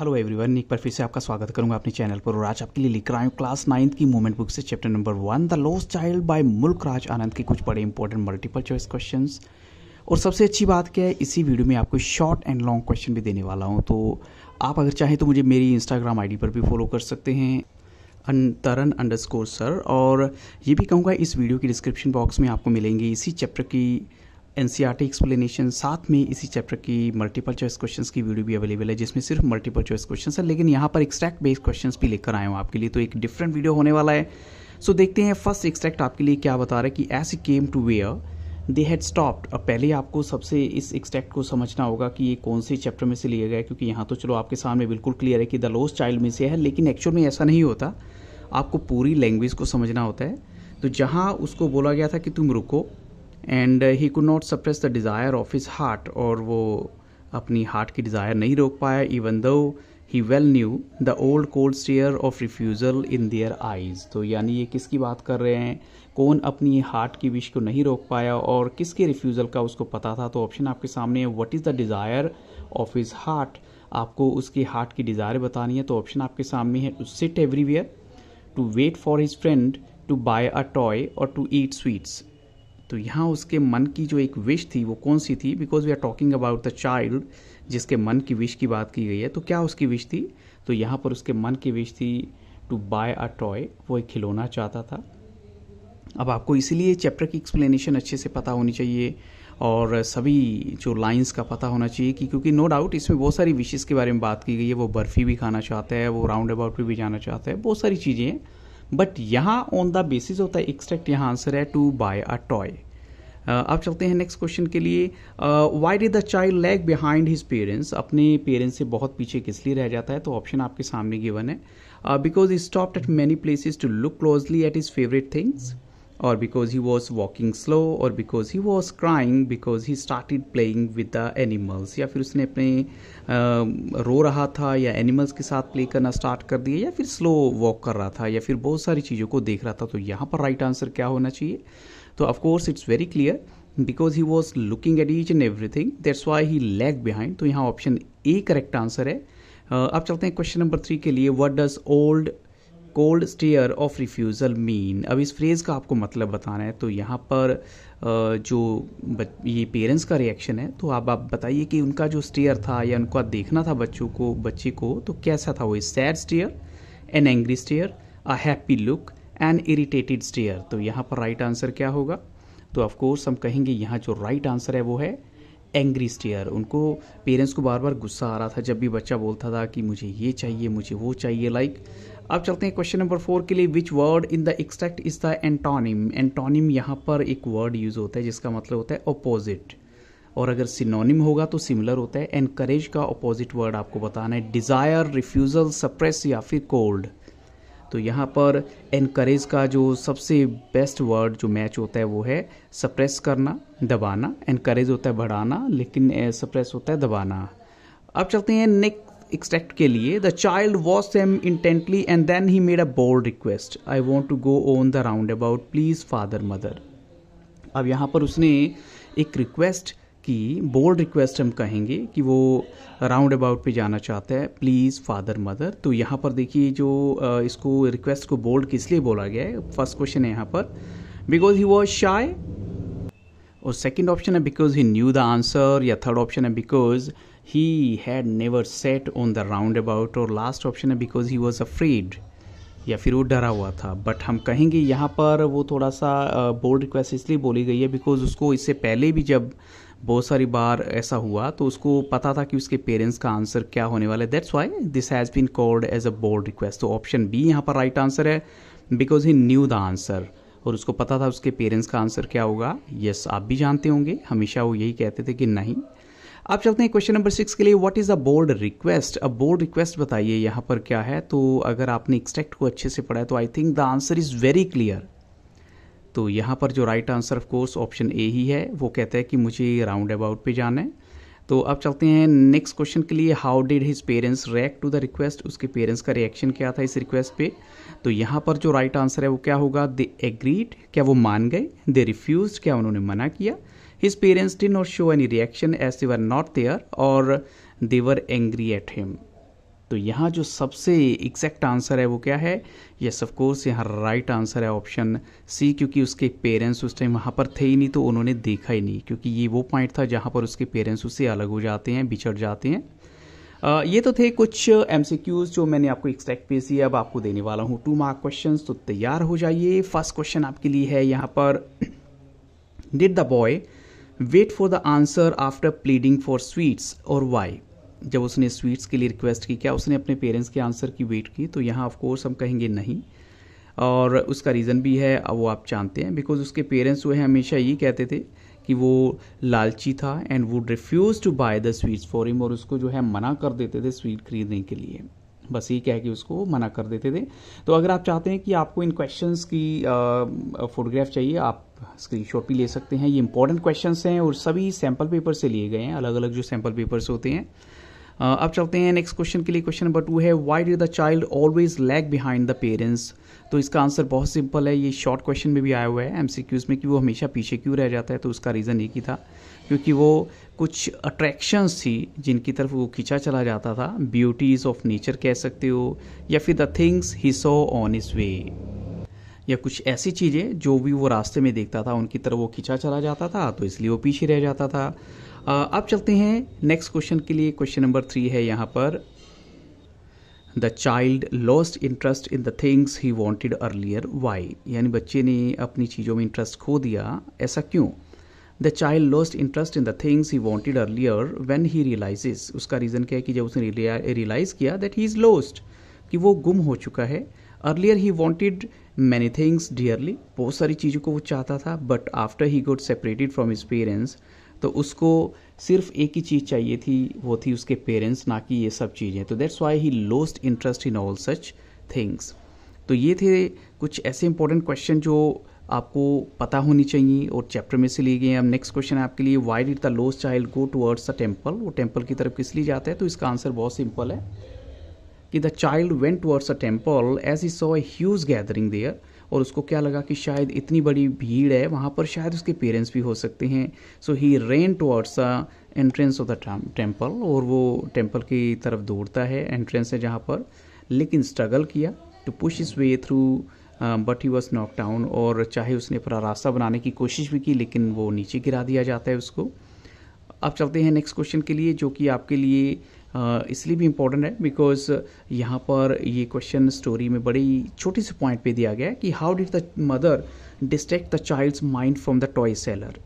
hello everyone एक बार फिर से आपका स्वागत करूंगा अपने चैनल पर और आज आपके लिए लिख रहा हूँ क्लास नाइन्थ की मूवमेंट बुक से chapter number one the lost child by Mulk Raj आनंद के कुछ बड़े इंपॉर्टेंट मल्टीपल चॉइस क्वेश्चंस और सबसे अच्छी बात क्या है इसी वीडियो में आपको शॉर्ट एंड लॉन्ग क्वेश्चन भी देने वाला हूँ तो आप अगर चाहें तो मुझे मेरी इंस्टाग्राम आई पर भी फॉलो कर सकते हैं तरन अंडर स्कोर सर और ये भी कहूँगा इस वीडियो की डिस्क्रिप्शन बॉक्स में आपको मिलेंगे इसी चैप्टर की एन एक्सप्लेनेशन साथ में इसी चैप्टर की मल्टीपल चॉइस क्वेश्चन की वीडियो भी अवेलेबल है जिसमें सिर्फ मल्टीपल चॉइस क्वेश्चन है लेकिन यहाँ पर एक्सट्रैक्ट बेस्ड क्वेश्चन भी लेकर आया हूँ आपके लिए तो एक डिफरेंट वीडियो होने वाला है सो so, देखते हैं फर्स्ट एक्सट्रैक्ट आपके लिए क्या बता रहा है कि as came to where they had stopped अब पहले आपको सबसे इस एक्सट्रैक्ट को समझना होगा कि ये कौन से चैप्टर में से लिया गया क्योंकि यहाँ तो चलो आपके सामने बिल्कुल क्लियर है कि द लोस्ट चाइल्ड में से है लेकिन एक्चुअल में ऐसा नहीं होता आपको पूरी लैंग्वेज को समझना होता है तो जहाँ उसको बोला गया था कि तुम रुको and he could not suppress the desire of his heart और वो अपनी हार्ट की डिज़ायर नहीं रोक पाया even though he well knew the old cold stare of refusal in their eyes तो यानी ये किसकी बात कर रहे हैं कौन अपनी हार्ट की विश को नहीं रोक पाया और किसके रिफ्यूज़ल का उसको पता था तो ऑप्शन आपके सामने है what is the desire of his heart आपको उसके हार्ट की डिज़ायर बतानी है तो ऑप्शन आपके सामने है to sit everywhere to wait for his friend to buy a toy और टू ईट स्वीट्स तो यहाँ उसके मन की जो एक विश थी वो कौन सी थी because we are talking about the child जिसके मन की विश की बात की गई है तो क्या उसकी विश थी तो यहाँ पर उसके मन की विश थी टू बाय अ टॉय वो एक खिलौना चाहता था अब आपको इसीलिए चैप्टर की एक्सप्लेनेशन अच्छे से पता होनी चाहिए और सभी जो लाइंस का पता होना चाहिए कि क्योंकि नो डाउट इसमें बहुत सारी विशेज़ के बारे में बात की गई है वो बर्फ़ी भी खाना चाहता है वो राउंड अबाउट भी जाना चाहता है बहुत सारी चीज़ें हैं बट यहाँ on the basis of the extract यहाँ आंसर है टू बाय अ टॉय अब चलते हैं नेक्स्ट क्वेश्चन के लिए why did the child lag behind his parents अपने पेरेंट्स से बहुत पीछे किस लिए रह जाता है तो ऑप्शन आपके सामने गिवन है because he stop at many places to look closely at his favourite things or because he was walking slow or because he was crying because he started playing with the animals या फिर उसने अपने रो रहा था या animals के साथ play करना स्टार्ट कर दिया या फिर स्लो वॉक कर रहा था या फिर बहुत सारी चीज़ों को देख रहा था तो यहाँ पर राइट आंसर क्या होना चाहिए तो of course it's very clear because he was looking at each and thing that's why he lag behind तो यहाँ ऑप्शन ए करेक्ट आंसर है अब चलते हैं क्वेश्चन नंबर थ्री के लिए what does old cold stare of refusal mean अब इस फ्रेज़ का आपको मतलब बताना है तो यहाँ पर जो ये पेरेंट्स का रिएक्शन है तो आप आप बताइए कि उनका जो स्टेयर था या उनका देखना था बच्चों को बच्चे को तो कैसा था वो sad stare an angry stare a happy look an irritated stare तो यहाँ पर राइट right आंसर क्या होगा तो ऑफकोर्स हम कहेंगे यहाँ जो राइट right आंसर है वो है एंग्री स्टेयर उनको पेरेंट्स को बार बार गुस्सा आ रहा था जब भी बच्चा बोलता था कि मुझे ये चाहिए मुझे वो चाहिए लाइक अब चलते हैं क्वेश्चन नंबर फोर के लिए which word in the extract is the antonym antonym यहाँ पर एक वर्ड यूज़ होता है जिसका मतलब होता है अपोजिट और अगर सिनोनिम होगा तो सिमिलर होता है एनकरेज का अपोजिट वर्ड आपको बताना है डिज़ायर रिफ्यूज़ल सप्रेस या फिर कोल्ड तो यहाँ पर एनकरेज का जो सबसे बेस्ट वर्ड जो मैच होता है वो है सप्रेस करना दबाना एनकरेज होता है बढ़ाना लेकिन सप्रेस होता है दबाना अब चलते हैं नेक्स्ट एक्सट्रैक्ट के लिए the child watch them intently and then he made a bold request I want to go on the roundabout please father mother अब यहाँ पर उसने एक रिक्वेस्ट कि बोल्ड रिक्वेस्ट हम कहेंगे कि वो राउंड अबाउट पे जाना चाहता है प्लीज़ फादर मदर तो यहाँ पर देखिए जो इसको रिक्वेस्ट को बोल्ड किस लिए बोला गया है फर्स्ट क्वेश्चन है यहाँ पर बिकॉज ही वॉज शाय और सेकेंड ऑप्शन है because he knew the answer या थर्ड ऑप्शन है because he had never sat on the roundabout और लास्ट ऑप्शन है बिकॉज ही वॉज अफ्रेड या फिर वो डरा हुआ था बट हम कहेंगे यहाँ पर वो थोड़ा सा बोल्ड रिक्वेस्ट इसलिए बोली गई है बिकॉज उसको इससे पहले भी जब बहुत सारी बार ऐसा हुआ तो उसको पता था कि उसके पेरेंट्स का आंसर क्या होने वाला है that's why this has been called as a bold request तो ऑप्शन बी यहाँ पर राइट आंसर है because he knew the answer और उसको पता था उसके पेरेंट्स का आंसर क्या होगा यस yes, आप भी जानते होंगे हमेशा वो यही कहते थे कि नहीं आप चलते हैं क्वेश्चन नंबर सिक्स के लिए what is a bold request a bold request बताइए यहाँ पर क्या है तो अगर आपने एक्सट्रैक्ट को अच्छे से पढ़ा है तो I think the answer is very clear तो यहाँ पर जो right answer of course option A ही है वो कहता है कि मुझे राउंड अबाउट पे जाना है तो अब चलते हैं नेक्स्ट क्वेश्चन के लिए how did his parents react to the request उसके पेरेंट्स का रिएक्शन क्या था इस रिक्वेस्ट पे तो यहाँ पर जो राइट right आंसर है वो क्या होगा दे एग्रीड क्या वो मान गए दे रिफ्यूज क्या उन्होंने मना किया his parents did not show any reaction as they were not there और they were angry at him तो यहाँ जो सबसे एग्जैक्ट आंसर है वो क्या है यस ऑफ कोर्स यहाँ राइट आंसर है ऑप्शन सी क्योंकि उसके पेरेंट्स उस टाइम वहाँ पर थे ही नहीं तो उन्होंने देखा ही नहीं क्योंकि ये वो पॉइंट था जहाँ पर उसके पेरेंट्स उससे अलग हो जाते हैं बिछड़ जाते हैं आ, ये तो थे कुछ एम जो मैंने आपको एक्सट्रैक्ट पेश किया अब आपको देने वाला हूँ टू मार्क क्वेश्चन तो तैयार हो जाइए फर्स्ट क्वेश्चन आपके लिए है यहाँ पर did the boy wait for the answer after pleading for sweets और वाई जब उसने स्वीट्स के लिए रिक्वेस्ट की क्या उसने अपने पेरेंट्स के आंसर की वेट की तो यहाँ ऑफकोर्स हम कहेंगे नहीं और उसका रीज़न भी है वो आप जानते हैं बिकॉज उसके पेरेंट्स जो है हमेशा यही कहते थे कि वो लालची था and would refuse to buy the sweets for him और उसको जो है मना कर देते थे स्वीट खरीदने के लिए बस ये कह के उसको मना कर देते थे तो अगर आप चाहते हैं कि आपको इन क्वेश्चंस की फोटोग्राफ चाहिए आप स्क्रीनशॉट भी ले सकते हैं ये इंपॉर्टेंट क्वेश्चंस हैं और सभी सैंपल पेपर से लिए गए हैं अलग अलग जो सैंपल पेपर्स होते हैं Uh, अब चलते हैं नेक्स्ट क्वेश्चन के लिए क्वेश्चन नंबर टू है why does the child always lag behind the parents तो इसका आंसर बहुत सिंपल है ये शॉर्ट क्वेश्चन में भी आया हुआ है एमसीक्यूज में कि वो हमेशा पीछे क्यों रह जाता है तो उसका रीज़न एक ही था क्योंकि वो कुछ अट्रैक्शंस थी जिनकी तरफ वो खींचा चला जाता था ब्यूटीज़ ऑफ नेचर कह सकते हो या फिर the things he saw on his way या कुछ ऐसी चीज़ें जो भी वो रास्ते में देखता था उनकी तरफ वो खींचा चला जाता था तो इसलिए वो पीछे रह जाता था अब चलते हैं नेक्स्ट क्वेश्चन के लिए क्वेश्चन नंबर थ्री है यहाँ पर the child lost interest in the things he wanted earlier why यानी बच्चे ने अपनी चीज़ों में इंटरेस्ट खो दिया ऐसा क्यों the child lost interest in the things he wanted earlier when he realises उसका रीज़न क्या है कि जब उसने रियलाइज़ किया दैट ही इज़ लॉस्ट कि वो गुम हो चुका है earlier he wanted many things dearly बहुत सारी चीज़ों को वो चाहता था but after he got separated from his parents तो उसको सिर्फ एक ही चीज़ चाहिए थी वो थी उसके पेरेंट्स ना कि ये सब चीज़ें तो that's why he lost interest in all such things तो ये थे कुछ ऐसे इंपॉर्टेंट क्वेश्चन जो आपको पता होनी चाहिए और चैप्टर में से लिए गए अब नेक्स्ट क्वेश्चन आपके लिए why did the lost child go towards the temple वो टेम्पल की तरफ किस लिए जाता है तो इसका आंसर बहुत सिंपल है कि the child went towards a temple as he saw a huge gathering there और उसको क्या लगा कि शायद इतनी बड़ी भीड़ है वहाँ पर शायद उसके पेरेंट्स भी हो सकते हैं so he ran towards the entrance of the temple और वो टेम्पल की तरफ दौड़ता है एंट्रेंस है जहाँ पर लेकिन स्ट्रगल किया to push his way through but he was knock down और चाहे उसने पूरा रास्ता बनाने की कोशिश भी की लेकिन वो नीचे गिरा दिया जाता है उसको अब चलते हैं नेक्स्ट क्वेश्चन के लिए जो कि आपके लिए इसलिए भी इम्पोर्टेंट है बिकॉज यहाँ पर ये क्वेश्चन स्टोरी में बड़ी छोटी सी पॉइंट पे दिया गया है कि how did the mother distract the child's mind from the toy seller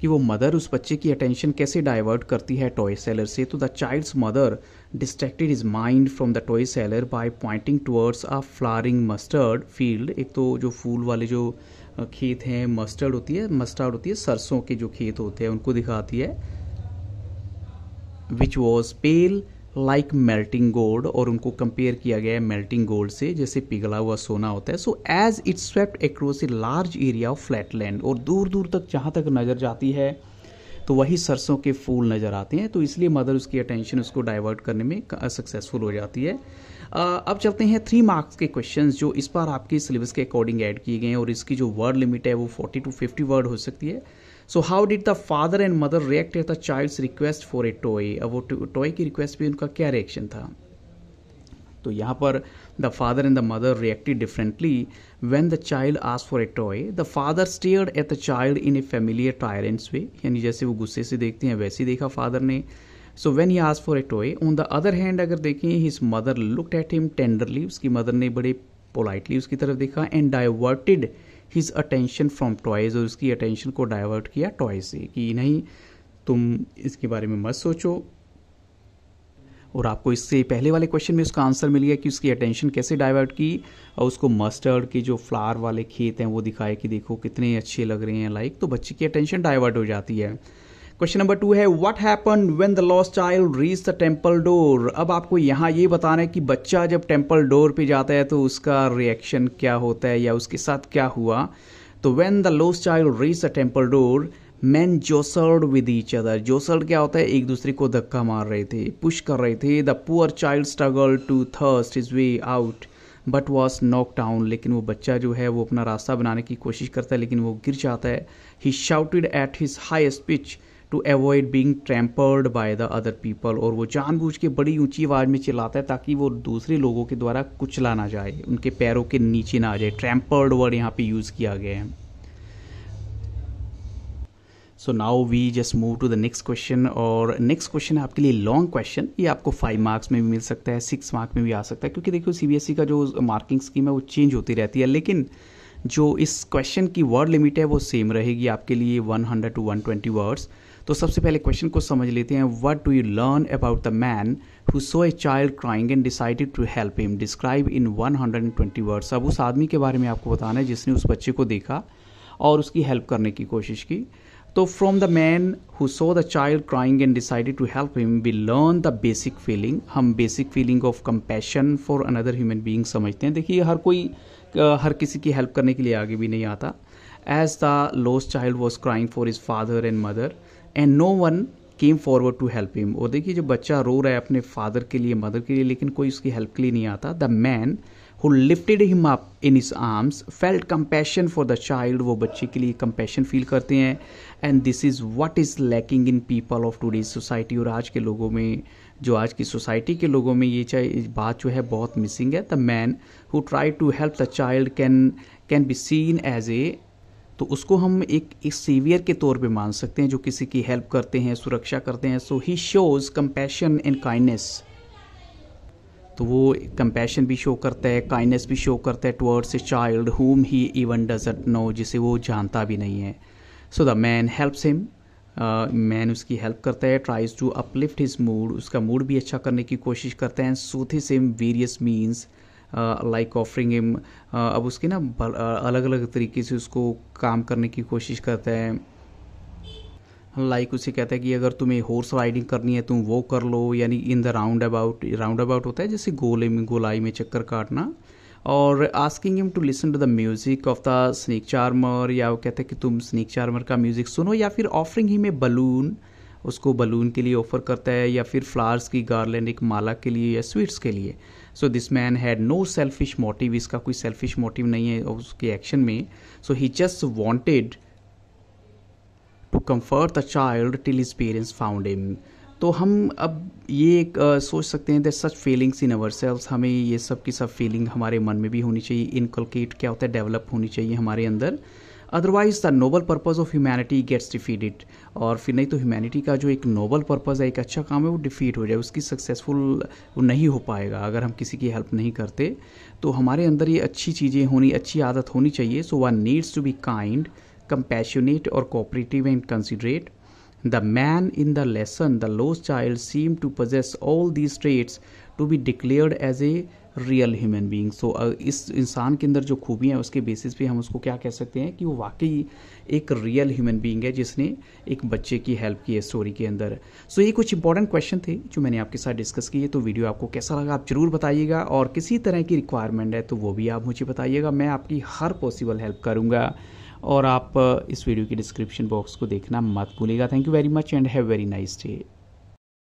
कि वो मदर उस बच्चे की अटेंशन कैसे डाइवर्ट करती है टॉय सेलर से तो the child's mother distracted his mind from the toy seller by pointing towards a flowering mustard field एक तो जो फूल वाले जो खेत हैं मस्टर्ड होती है मस्टर्ड होती है सरसों के जो खेत होते हैं उनको दिखाती है which was pale like melting gold और उनको कंपेयर किया गया है मेल्टिंग गोल्ड से जैसे पिघला हुआ सोना होता है so as it swept across a large area of flat land और दूर दूर तक जहाँ तक नज़र जाती है तो वही सरसों के फूल नज़र आते हैं तो इसलिए मदर उसकी अटेंशन उसको डाइवर्ट करने में सक्सेसफुल हो जाती है अब चलते हैं थ्री मार्क्स के क्वेश्चन जो इस बार आपके सिलेबस के अकॉर्डिंग ऐड किए गए हैं और इसकी जो वर्ड लिमिट है वो फोर्टी टू फिफ्टी वर्ड हो सकती है so how did the father and mother react at the child's request for a toy अब वो टॉय की रिक्वेस्ट भी उनका क्या रिएक्शन था तो यहाँ पर the father and the mother reacted differently when the child ask for a toy the father stared at the child in a familiar tyrant's way यानी जैसे वो गुस्से से देखते हैं वैसे ही देखा फादर ने so when he ask for a toy on the other hand अगर देखें his mother looked at him tenderly उसकी मदर ने बड़े पोलाइटली उसकी तरफ देखा and diverted his attention from toys और उसकी अटेंशन को डाइवर्ट किया टॉय से कि नहीं तुम इसके बारे में मत सोचो और आपको इससे पहले वाले क्वेश्चन में उसका आंसर मिल गया कि उसकी अटेंशन कैसे डाइवर्ट की और उसको मस्टर्ड के जो फ्लावर वाले खेत हैं वो दिखाए कि देखो कितने अच्छे लग रहे हैं लाइक तो बच्चे की अटेंशन डाइवर्ट हो जाती है क्वेश्चन नंबर टू है what happen when the lost child reach the temple door अब आपको यहाँ ये बताना है कि बच्चा जब टेम्पल डोर पे जाता है तो उसका रिएक्शन क्या होता है या उसके साथ क्या हुआ तो when the lost child reach the temple door man jostled with each other jostled क्या होता है एक दूसरे को धक्का मार रहे थे पुश कर रहे थे the poor child struggle to thrust his way out but was knock down लेकिन वो बच्चा जो है वो अपना रास्ता बनाने की कोशिश करता है लेकिन वो गिर जाता है he shouted at his high speech to avoid being trampled by the other people और वो जानबूझ के बड़ी ऊंची आवाज़ में चिल्लाता है ताकि वो दूसरे लोगों के द्वारा कुचला ना जाए उनके पैरों के नीचे ना आ जाए ट्रैम्पर्ड वर्ड यहाँ पे यूज़ किया गया है so now we just move to the next question और नेक्स्ट क्वेश्चन आपके लिए लॉन्ग क्वेश्चन ये आपको फाइव मार्क्स में भी मिल सकता है सिक्स मार्क्स में भी आ सकता है क्योंकि देखो सीबीएसई e का जो मार्किंग स्कीम है वो चेंज होती रहती है लेकिन जो इस क्वेश्चन की वर्ड लिमिट है वो सेम रहेगी आपके लिए 100 टू 120 वर्ड्स तो सबसे पहले क्वेश्चन को समझ लेते हैं what do you learn about the man who saw a child crying and decided to help him describe in one hundred and twenty words अब उस आदमी के बारे में आपको बताना है जिसने उस बच्चे को देखा और उसकी हेल्प करने की कोशिश की तो from the man who saw the child crying and decided to help him we learn the basic feeling हम basic feeling of compassion for another human being समझते हैं देखिए हर कोई हर किसी की हेल्प करने के लिए आगे भी नहीं आता as the lost child was crying for his father and mother and no one came forward to help him और देखिए जो बच्चा रो रहा है अपने फादर के लिए मदर के लिए लेकिन कोई उसकी हेल्प के लिए नहीं आता the man who lifted him up in his arms felt compassion for the child वो बच्चे के लिए कंपैशन फील करते हैं and this is what is lacking in people of today's society और आज के लोगों में जो आज की सोसाइटी के लोगों में ये चाहे बात जो है बहुत मिसिंग है the man who try to help the child can can be seen as a तो उसको हम एक, एक सेवियर के तौर पे मान सकते हैं जो किसी की हेल्प करते हैं सुरक्षा करते हैं so he shows compassion and kindness तो वो कंपैशन भी शो करता है काइंडनेस भी शो करता है towards a child whom he even doesn't know जिसे वो जानता भी नहीं है so the man helps him man उसकी हेल्प करता है tries to uplift his mood उसका मूड भी अच्छा करने की कोशिश करता है and soothe his him various means like offering him अब उसके ना अलग अलग तरीके से उसको काम करने की कोशिश करते हैं लाइक like उसे कहता है कि अगर तुम्हें हॉर्स राइडिंग करनी है तुम वो कर लो यानी in the roundabout roundabout होता है जैसे गोले में गोलाई में चक्कर काटना और asking him to listen to the music of the snake charmer या वो कहते हैं कि तुम स्नेक चार्मर का म्यूज़िक सुनो या फिर ऑफरिंग हिम ए बलून उसको बलून के लिए ऑफर करता है या फिर फ्लावर्स की गार्लैंड एक माला के लिए या स्वीट्स के लिए so this man had no selfish motive इसका कोई सेल्फिश मोटिव नहीं है उसके एक्शन में so he just wanted to comfort the child till his parents found him तो हम अब ये एक आ, सोच सकते हैं that such feelings in ourselves हमें ये सब की सब फीलिंग हमारे मन में भी होनी चाहिए इनकलकेट क्या होता है डेवलप होनी चाहिए हमारे अंदर otherwise the noble purpose of humanity gets defeated और फिर नहीं तो ह्यूमैनिटी का जो एक नोबल पर्पज़ है एक अच्छा काम है वो डिफीट हो जाए उसकी सक्सेसफुल नहीं हो पाएगा अगर हम किसी की हेल्प नहीं करते तो हमारे अंदर ये अच्छी चीज़ें होनी अच्छी आदत होनी चाहिए so one needs to be kind compassionate और cooperative and considerate the man in the lesson the lost child seem to possess all these states to be declared as a real human being so इस इंसान के अंदर जो खूबियाँ हैं उसके basis पे हम उसको क्या कह सकते हैं कि वो वाकई एक रियल ह्यूमन बींग है जिसने एक बच्चे की हेल्प की है स्टोरी के अंदर सो so, ये कुछ इंपॉर्टेंट क्वेश्चन थे जो मैंने आपके साथ डिस्कस किए तो वीडियो आपको कैसा लगा आप जरूर बताइएगा और किसी तरह की रिक्वायरमेंट है तो वो भी आप मुझे बताइएगा मैं आपकी हर पॉसिबल हेल्प करूँगा और आप इस वीडियो की डिस्क्रिप्शन बॉक्स को देखना मत भूलिएगा thank you very much and have very nice day